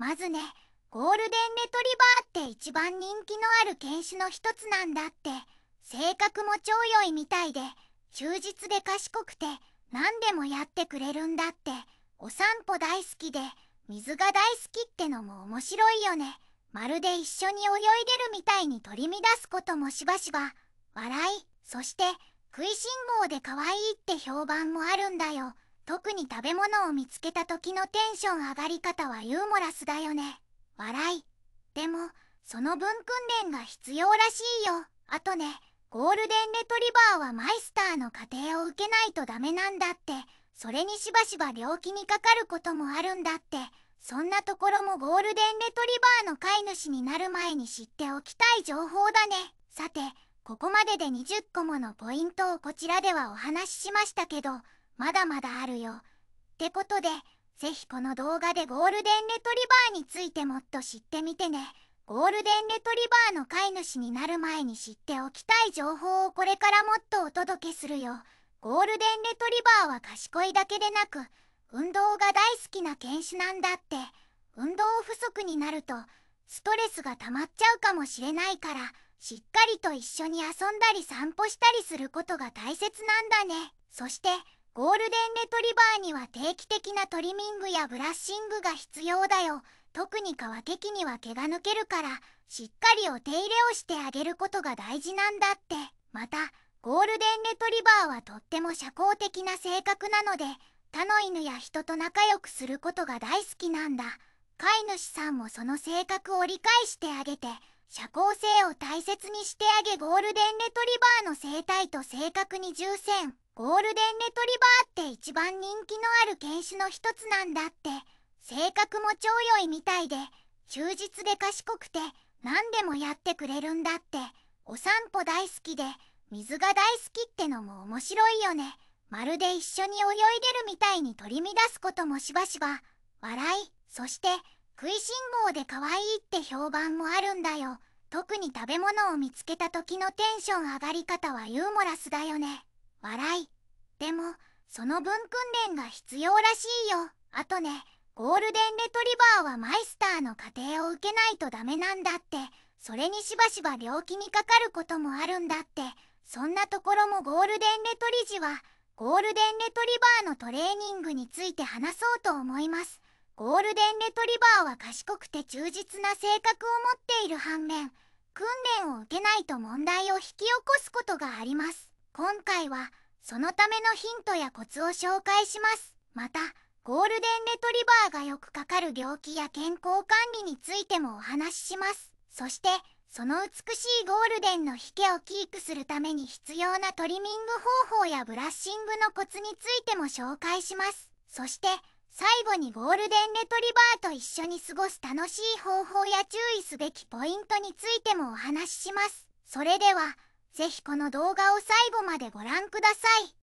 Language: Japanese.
まずねゴールデンレトリバーって一番人気のある犬種の一つなんだって性格も超良いみたいで忠実で賢くて何でもやってくれるんだってお散歩大好きで水が大好きってのも面白いよねまるで一緒に泳いでるみたいに取り乱すこともしばしば笑いそして食いしん坊で可愛いって評判もあるんだよ特に食べ物を見つけた時のテンション上がり方はユーモラスだよね笑いでもその分訓練が必要らしいよあとねゴールデンレトリバーはマイスターの過程を受けないとダメなんだってそれにしばしば病気にかかることもあるんだってそんなところもゴールデンレトリバーの飼い主になる前に知っておきたい情報だねさてここまでで20個ものポイントをこちらではお話ししましたけどまだまだあるよ。ってことで、ぜひこの動画でゴールデンレトリバーについてもっと知ってみてね。ゴールデンレトリバーの飼い主になる前に知っておきたい情報をこれからもっとお届けするよ。ゴールデンレトリバーは賢いだけでなく、運動が大好きな犬種なんだって。運動不足になると、ストレスが溜まっちゃうかもしれないから、しっかりと一緒に遊んだり散歩したりすることが大切なんだね。そして、ゴールデンレトリバーには定期的なトリミングやブラッシングが必要だよ特に皮け期には毛が抜けるからしっかりお手入れをしてあげることが大事なんだってまたゴールデンレトリバーはとっても社交的な性格なので他の犬や人と仲良くすることが大好きなんだ飼い主さんもその性格を理解してあげて社交性を大切にしてあげゴールデンレトリバーの生態と性格に重戦ゴールデンレトリバーって一番人気のある犬種の一つなんだって性格も超良いみたいで忠実で賢くて何でもやってくれるんだってお散歩大好きで水が大好きってのも面白いよねまるで一緒に泳いでるみたいに取り乱すこともしばしば笑いそして食いしん坊で可愛いって評判もあるんだよ特に食べ物を見つけた時のテンション上がり方はユーモラスだよね笑い。でも、その分訓練が必要らしいよ。あとね、ゴールデンレトリバーはマイスターの過程を受けないとダメなんだって、それにしばしば病気にかかることもあるんだって、そんなところもゴールデンレトリジは、ゴールデンレトリバーのトレーニングについて話そうと思います。ゴールデンレトリバーは賢くて忠実な性格を持っている反面、訓練を受けないと問題を引き起こすことがあります。今回はそのためのヒントやコツを紹介しますまたゴールデンレトリバーがよくかかる病気や健康管理についてもお話ししますそしてその美しいゴールデンのヒケをキープするために必要なトリミング方法やブラッシングのコツについても紹介しますそして最後にゴールデンレトリバーと一緒に過ごす楽しい方法や注意すべきポイントについてもお話ししますそれではぜひこの動画を最後までご覧ください。